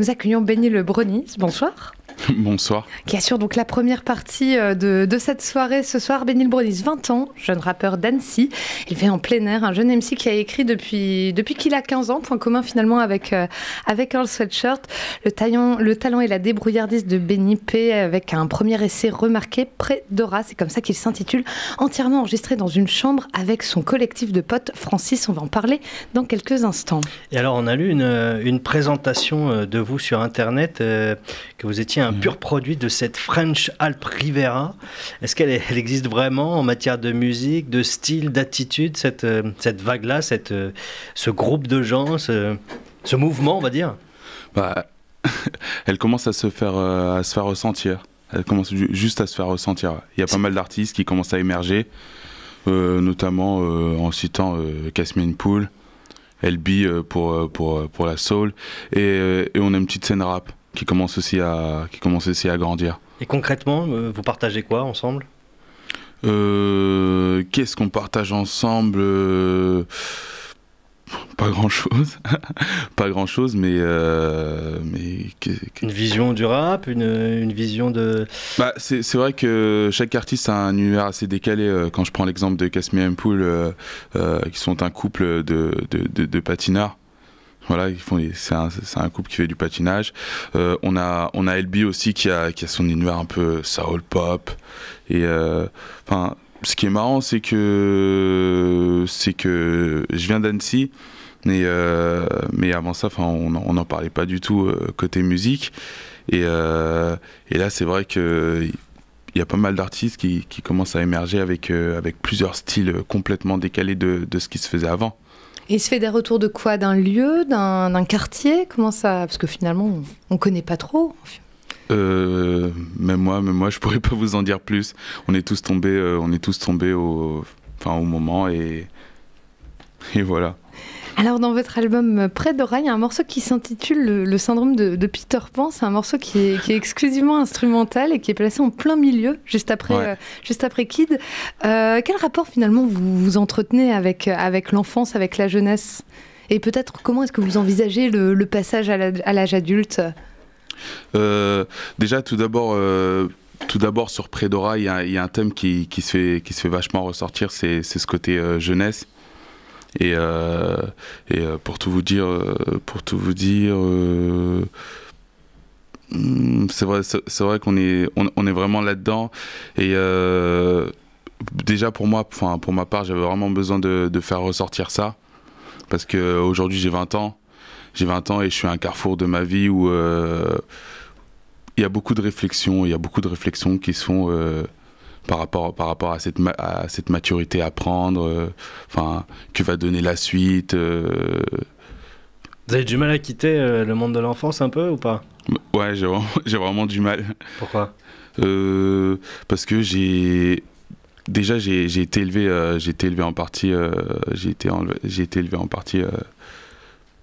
Nous accueillons Benny Le Bronis. Bonsoir. Bonsoir. Qui assure donc la première partie euh, de, de cette soirée ce soir. Benny Le Bronis, 20 ans, jeune rappeur d'Annecy, il fait en plein air, un jeune MC qui a écrit depuis, depuis qu'il a 15 ans, point commun finalement avec, euh, avec Earl Sweatshirt. Le, taillon, le talent et la débrouillardise de Benny P avec un premier essai remarqué près d'Ora, c'est comme ça qu'il s'intitule, entièrement enregistré dans une chambre avec son collectif de potes Francis, on va en parler dans quelques instants. Et alors on a lu une, une présentation euh, de vous sur Internet euh, que vous étiez un mhm. pur produit de cette French Alp Rivera. Est-ce qu'elle existe vraiment en matière de musique, de style, d'attitude, cette, euh, cette vague-là, cette, euh, ce groupe de gens, ce, ce mouvement, on va dire bah, Elle commence à se faire, à se faire ressentir. Elle commence juste à se faire ressentir. Il y a pas mal d'artistes qui commencent à émerger, notamment en citant Casmine Pool. LB euh, pour, euh, pour, euh, pour la soul. Et, et, on a une petite scène rap qui commence aussi à, qui commence aussi à grandir. Et concrètement, vous partagez quoi ensemble Qu'est-ce qu'on partage ensemble pas grand chose, pas grand chose, mais euh, mais une vision du rap, une, une vision de. Bah c'est vrai que chaque artiste a un univers assez décalé. Euh, quand je prends l'exemple de Casmi and euh, euh, qui sont un couple de, de, de, Voilà, ils font c'est un, un, couple qui fait du patinage. on a on a aussi qui a qui a son univers un peu soul pop et enfin ce qui est marrant c'est que c'est que je viens d'Annecy mais, euh, mais avant ça, on n'en parlait pas du tout euh, côté musique. Euh, et, là, c'est vrai qu'il y a pas mal d'artistes qui, qui, commencent à émerger avec, avec plusieurs styles complètement décalés de, de, ce qui se faisait avant. Et il se fait des retours de quoi D'un lieu D'un quartier Comment ça Parce que finalement, on ne connaît pas trop. Euh, même moi, même moi, je pourrais pas vous en dire plus. On est tous tombés, on est tous tombés au, enfin, au moment et, et voilà. Alors dans votre album euh, Près d'Aura, il y a un morceau qui s'intitule le, syndrome de, Peter Pan. C'est un morceau qui est, exclusivement instrumental et qui est placé en plein milieu, juste après, euh, juste après Kid. Euh, quel rapport finalement vous, vous entretenez avec, avec l'enfance, avec la jeunesse Et peut-être comment est-ce que vous envisagez le, passage à l'âge adulte Déjà tout d'abord tout d'abord sur Prédora, il y, a un thème qui, qui, se fait, qui se fait vachement ressortir, c'est ce côté jeunesse. Et, euh, et euh, pour tout vous dire, euh, pour tout vous dire, hmm, c'est vrai, c'est vrai qu'on est, on, est vraiment là-dedans. Et déjà pour moi, enfin pour ma part, j'avais vraiment besoin de, faire ressortir ça parce que aujourd'hui j'ai 20 ans, j'ai 20 ans et je suis à un carrefour de ma vie où il y a beaucoup de réflexions, il y a beaucoup de réflexions qui sont euh, par rapport, par rapport à, cette à cette maturité à prendre, euh, enfin, que va donner la suite. Euh. Vous avez du mal à quitter euh, le monde de l'enfance un peu ou pas Ouais, j'ai vraiment, vraiment, du mal. Pourquoi Parce que j'ai. Déjà, j'ai été élevé, j'ai été élevé en partie, j'ai été, été, élevé en partie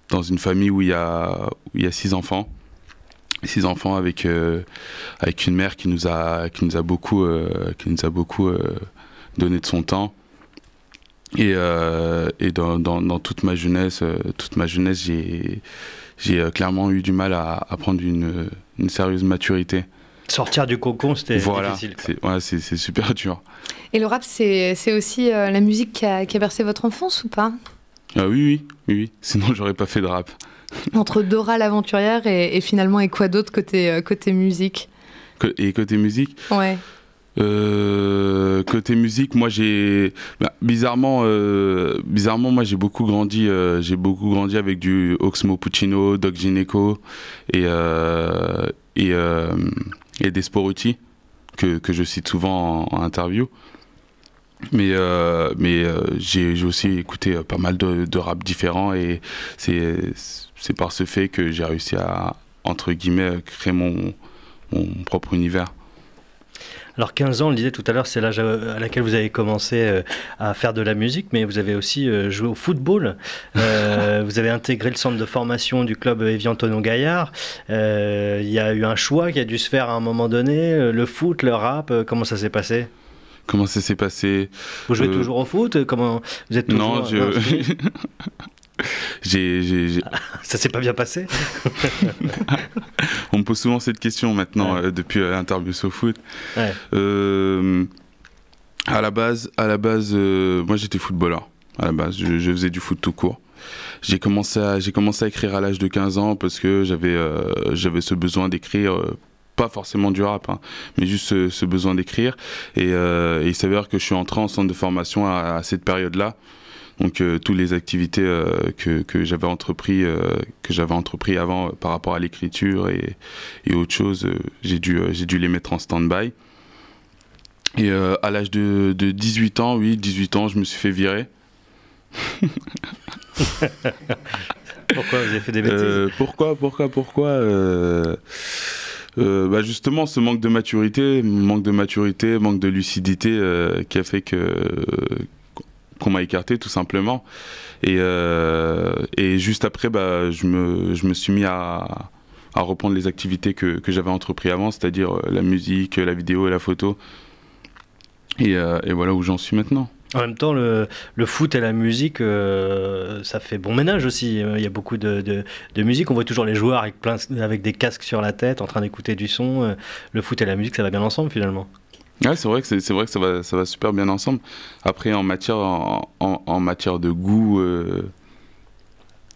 dans une famille où il y a, où il y a six enfants six enfants avec euh, avec une mère qui nous a qui nous a beaucoup euh, qui nous a beaucoup euh, donné de son temps et, et dans, dans, toute ma jeunesse toute ma jeunesse j'ai j'ai clairement eu du mal à, prendre une, une, sérieuse maturité sortir du cocon, c'était difficile. c'est super dur. Et le rap, c'est aussi la musique qui a, qui a bercé votre enfance ou pas ah Oui, oui, oui, oui. Sinon, j'aurais pas fait de rap. Entre Dora l'aventurière et, finalement, et quoi d'autre côté, euh, côté musique Et côté musique Ouais. Euh, côté musique, moi j'ai bah, bizarrement, euh, bizarrement moi j'ai beaucoup grandi, euh, j'ai beaucoup grandi avec du Oxmo Puccino, Doc Gineco et et, et que, que je cite souvent en, interview. Mais mais j'ai aussi écouté pas mal de, de rap différents et c'est c'est par ce fait que j'ai réussi à, entre guillemets, créer mon, mon propre univers. Alors 15 ans, on le disait tout à l'heure, c'est l'âge à laquelle vous avez commencé euh, à faire de la musique, mais vous avez aussi euh, joué au football. Euh, vous avez intégré le centre de formation du club Evian Tonon Gaillard. Il y a eu un choix qui a dû se faire à un moment donné. Le foot, le rap, comment ça s'est passé Comment ça s'est passé Vous jouez toujours au foot Comment vous êtes toujours Non, je... Ça s'est pas bien passé On me pose souvent cette question maintenant euh, depuis euh, l'interview au foot. Euh, à la base, à la base moi j'étais footballeur. À la base, je, faisais du foot tout court. J'ai commencé, à, écrire à l'âge de 15 ans parce que j'avais ce besoin d'écrire pas forcément du rap, hein, mais juste ce, besoin d'écrire. Et, il s'avère que je suis entré en centre de formation à cette période-là. Donc euh, toutes les activités euh, que, que j'avais entrepris, euh, que j'avais entrepris avant par rapport à l'écriture et, et autre chose, j'ai dû, j'ai dû les mettre en stand-by. Et à l'âge de, de 18 ans, oui, 18 ans, je me suis fait virer. pourquoi vous avez fait des bêtises Pourquoi, pourquoi, pourquoi bah Justement, ce manque de maturité, manque de maturité, manque de lucidité qui a fait que, qu'on m'a écarté tout simplement. Et, euh, et juste après, bah, je, me, je me suis mis à, à reprendre les activités que, que j'avais entrepris avant, c'est-à-dire euh, la musique, la vidéo et la photo. Et, euh, et voilà où j'en suis maintenant. En même temps, le, le foot et la musique, ça fait bon ménage aussi. Il y a beaucoup de, de, de, musique. On voit toujours les joueurs avec, plein, avec des casques sur la tête en train d'écouter du son. Le foot et la musique, ça va bien ensemble finalement. Ouais, c'est vrai que c'est vrai que ça va ça va super bien ensemble. Après en matière en, en, matière de goût, euh,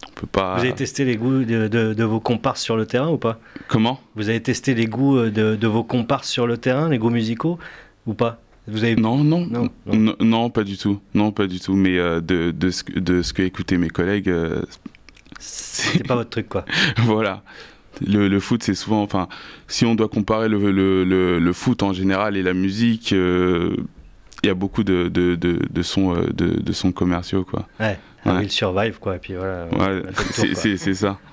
on peut pas. Vous avez testé les goûts de, de, vos comparses sur le terrain ou pas Comment Vous avez testé les goûts de, de vos comparses sur le terrain, les goûts musicaux ou pas vous avez... non, non, non, non. pas du tout. Non, pas du tout. Mais euh, de, de, ce, de ce que écoutaient mes collègues. Euh, c'est pas votre truc, quoi. voilà le, foot, c'est souvent, enfin, si on doit comparer le, foot en général et la musique, euh, il y a beaucoup de, de, sons, euh, de, commerciaux, quoi. Ouais. Il survive, quoi. Et puis voilà. c'est ça.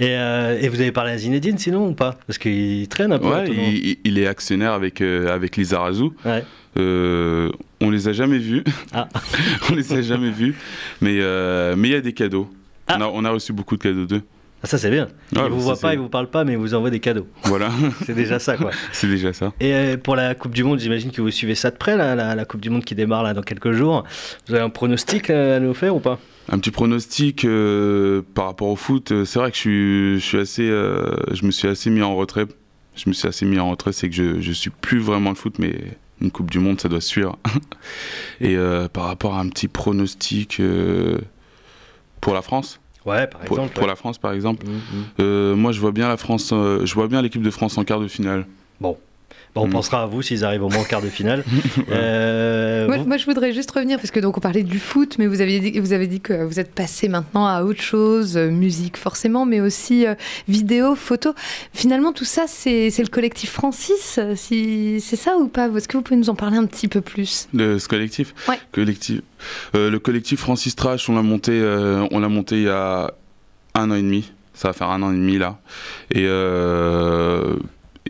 Euh, et, vous avez parlé à Zinedine, sinon, ou pas Parce qu'il traîne un peu. il, est actionnaire avec, euh, avec Lisa on les a jamais vus. Ah. on les a jamais vus. Mais il y a des cadeaux. Ah. On, a, on, a, reçu beaucoup de cadeaux d'eux. Ah, ça c'est bien. Ah, il ne vous voit pas, ne vous parle pas, mais il vous envoie des cadeaux. Voilà. c'est déjà ça quoi. c'est déjà ça. Et euh, pour la Coupe du Monde, j'imagine que vous suivez ça de près, la, Coupe du Monde qui démarre là dans quelques jours. Vous avez un pronostic euh, à nous faire ou pas un petit pronostic euh, par rapport au foot, c'est vrai que je, suis, assez, me suis assez mis en retrait. Je me suis assez mis en retrait, c'est que je, ne suis plus vraiment le foot, mais une Coupe du Monde, ça doit suivre. Et par rapport à un petit pronostic pour la France Ouais, par exemple. Pour, la France, par exemple. Mm, mm. Euh, moi, je vois bien la France. Euh, je vois bien l'équipe de France en quart de finale. Bon. Bah, on mm. pensera à vous s'ils arrivent au moins quart de finale. Euh, moi, je voudrais juste revenir, parce que donc on parlait du foot, mais vous avez dit, vous avez dit que vous êtes passé maintenant à autre chose, euh, musique forcément, mais aussi euh, vidéo, photo. Finalement, tout ça, c'est le collectif Francis, c'est ça ou pas Est-ce que vous pouvez nous en parler un petit peu plus De ce collectif collectif. le collectif Francis Trash, on l'a monté, on l'a monté il y a un an et demi. Ça va faire un an et demi là. Et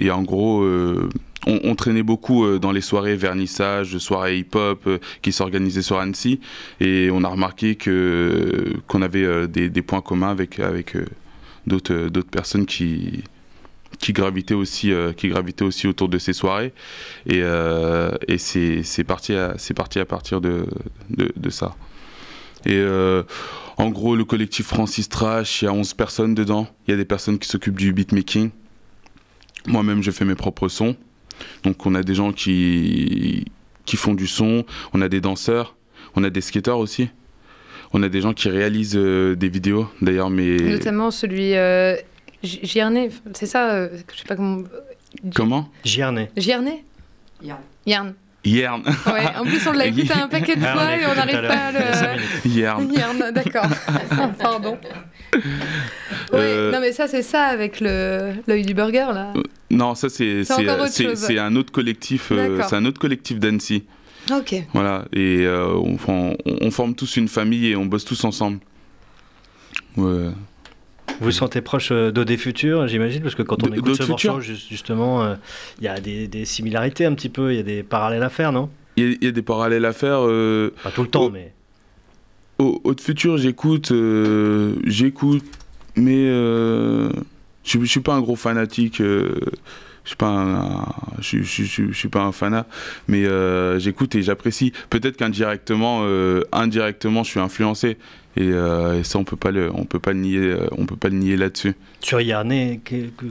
et en gros, euh, on, traînait beaucoup euh, dans les soirées vernissage, soirées hip-hop euh, qui s'organisaient sur Annecy. Et on a remarqué que qu'on avait des, points communs avec avec d'autres d'autres personnes qui qui gravitaient aussi qui gravitaient aussi autour de ces soirées. Et, c'est parti c'est parti à partir de, de, ça. Et en gros, le collectif Francis Trash, il y a 11 personnes dedans. Il y a des personnes qui s'occupent du beatmaking. Moi-même, je fais mes propres sons. Donc on a des gens qui, qui font du son, on a des danseurs, on a des skateurs aussi. On a des gens qui réalisent euh, des vidéos, d'ailleurs, mais... Notamment celui... Euh, c'est ça euh, Je sais pas comment... Comment Gierne. Gierne Yarn. Yarn. Hierne. Ouais, en plus, on l'a écouté un paquet de ah, fois et on n'arrive pas à le. Yern. d'accord. Pardon. Euh, non, mais ça, c'est ça avec l'œil du burger, là. Euh, non, ça, c'est un autre collectif, euh, c'est un autre collectif d'Annecy. Ok. Voilà, et on, on forme tous une famille et on bosse tous ensemble. Ouais. Vous vous sentez proche euh, d'Odé Futur, j'imagine, parce que quand on écoute ce morceau, justement, euh, il y a des, similarités un petit peu, il y a des parallèles à faire, non Il y, a des parallèles à faire. Euh, pas tout le temps, mais. Au, Futur, j'écoute, j'écoute, mais je, ne suis pas un gros fanatique je suis pas je, suis pas un fanat, mais euh, j'écoute et j'apprécie. Peut-être qu'indirectement, euh, indirectement, je suis influencé. Euh, et, ça, on peut pas le, on peut pas le nier, on peut pas nier là-dessus. Sur Yerne,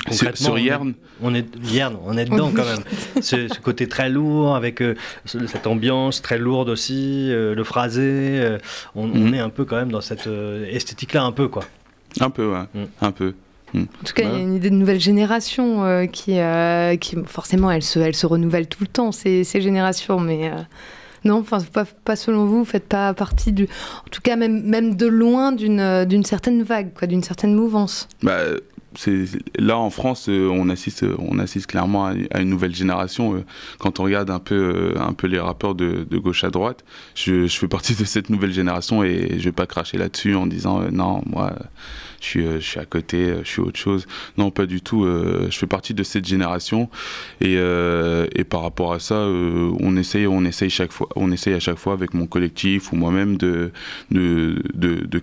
concrètement, sur, Yarn. on est Yarn, on est dedans quand même. ce, côté très lourd avec cette ambiance très lourde aussi, le phrasé, on, mm. est un peu quand même dans cette esthétique-là, un peu quoi. Un peu, ouais, mm. un peu. En tout cas, il y a une bah. idée de nouvelle génération euh, qui, euh, qui, forcément, elle se, elle se renouvelle tout le temps, ces, ces générations, mais. Euh, non, enfin, pas, selon vous, vous faites pas partie du, en tout cas même, même de loin d'une certaine vague, quoi, d'une certaine mouvance. Bah, là en France, euh, on assiste, euh, on assiste clairement à, une nouvelle génération. Euh, quand on regarde un peu, un peu les rappeurs de, gauche à droite, je, fais partie de cette nouvelle génération et je ne vais pas cracher là-dessus en disant non, moi, je suis, suis à côté, je suis autre chose. Non, pas du tout. je fais partie de cette génération et, par rapport à ça, on essaye, on essaye chaque fois, on essaye à chaque fois avec mon collectif ou moi-même de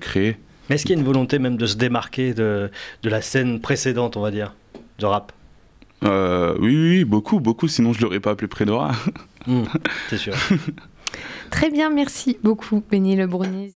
créer. Mais est-ce qu'il y a une volonté même de se démarquer de, de la scène précédente, on va dire, de rap euh, oui, oui, beaucoup, beaucoup, sinon je l'aurais pas appelé Prédora. Hmm, c'est sûr. Très bien, merci beaucoup, Le Lebrunis.